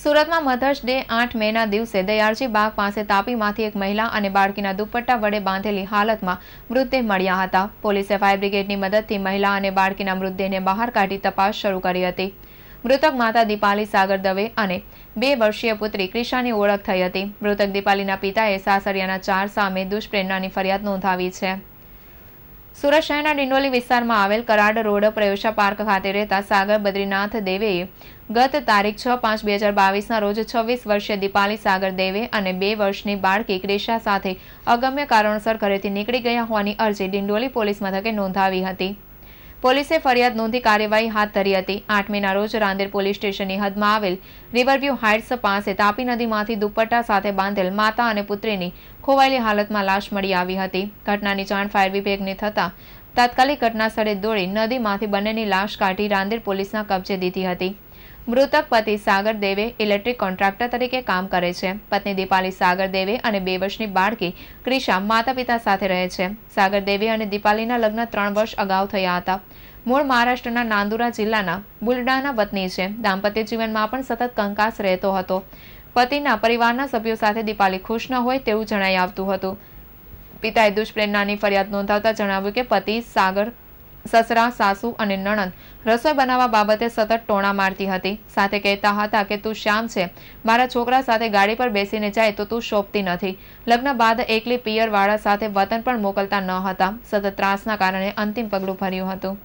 સુરતમાં mothers day આઠ મેના દિવસે દયાળજી બાગ પાસે તાપીમાંથી એક મહિલા અને બાળકીના દુપટ્ટા વડે બાંધેલી હાલતમાં મૃતદેહ મળ્યા હતા પોલીસે ફાયર બ્રિગેડની મદદથી મહિલા અને બાળકીના મૃતદેહને બહાર કાઢી તપાસ શરૂ કરી હતી મૃતક માતા દીપાલી સાગર દવે અને બે વર્ષીય પુત્રી ક્રિશાની ઓળખ થઈ હતી મૃતક દીપાલીના પિતાએ સાસરિયાના ચાર સામે દુષ્પ્રેરણાની ફરિયાદ નોંધાવી છે સુરત શહેરના ડિંડોલી વિસ્તારમાં આવેલ કરાડ રોડ પ્રયોશા પાર્ક ખાતે રહેતા સાગર બદ્રીનાથ દેવે ગત તારીખ છ પાંચ બે હજાર બાવીસના રોજ છવ્વીસ વર્ષીય દીપાલી સાગર દેવે અને બે વર્ષની બાળકી ક્રેશા સાથે અગમ્ય કારણોસર ઘરેથી નીકળી ગયા હોવાની અરજી ડિંડોલી પોલીસ મથકે નોંધાવી હતી પોલીસે ફરિયાદ નોંધી કાર્યવાહી હાથ ધરી હતી આઠમીના રોજ રાંદેર પોલીસ સ્ટેશનની હદમાં આવેલ રિવરવ્યૂ હાઇટ્સ પાસે તાપી નદીમાંથી દુપટ્ટા સાથે બાંધેલ માતા અને પુત્રીની ખોવાયેલી હાલતમાં લાશ મળી આવી હતી ઘટનાની જાણ ફાયર વિભાગને થતા તાત્કાલિક ઘટનાસ્થળે દોડી નદીમાંથી બંનેની લાશ કાઢી રાંદેર પોલીસના કબજે દીધી હતી મૃતક પતિ સાગર દેવે ઇલેક્ટ્રિક કોન્ટ્રાક્ટર તરીકે કામ કરે છે પત્ની દીપાલી સાગર દેવે અને બે વર્ષની બાળકી ક્રિશા માતા પિતા સાથે રહે છે સાગર દેવે અને દીપાલીના લગ્ન ત્રણ વર્ષ અગાઉ થયા હતા મૂળ મહારાષ્ટ્રના નાંદુરા જિલ્લાના બુલડાના વતની છે દાંપત્ય જીવનમાં પણ સતત કંકાસ રહેતો હતો પતિના પરિવારના સભ્યો સાથે દીપાલી ખુશ ન હોય તેવું જણાઈ આવતું હતું પિતાએ દુષ્પ્રેરણાની ફરિયાદ નોંધાવતા જણાવ્યું કે પતિ સાગર સસરા સાસુ અને નણંદ રસોઈ બનાવવા બાબતે સતત ટોણા મારતી હતી સાથે કહેતા હતા કે તું શ્યામ છે મારા છોકરા સાથે ગાડી પર બેસીને જાય તો તું શોભતી નથી લગ્ન બાદ એકલી પિયરવાળા સાથે વતન પણ મોકલતા ન હતા સતત ત્રાસના કારણે અંતિમ પગલું ભર્યું હતું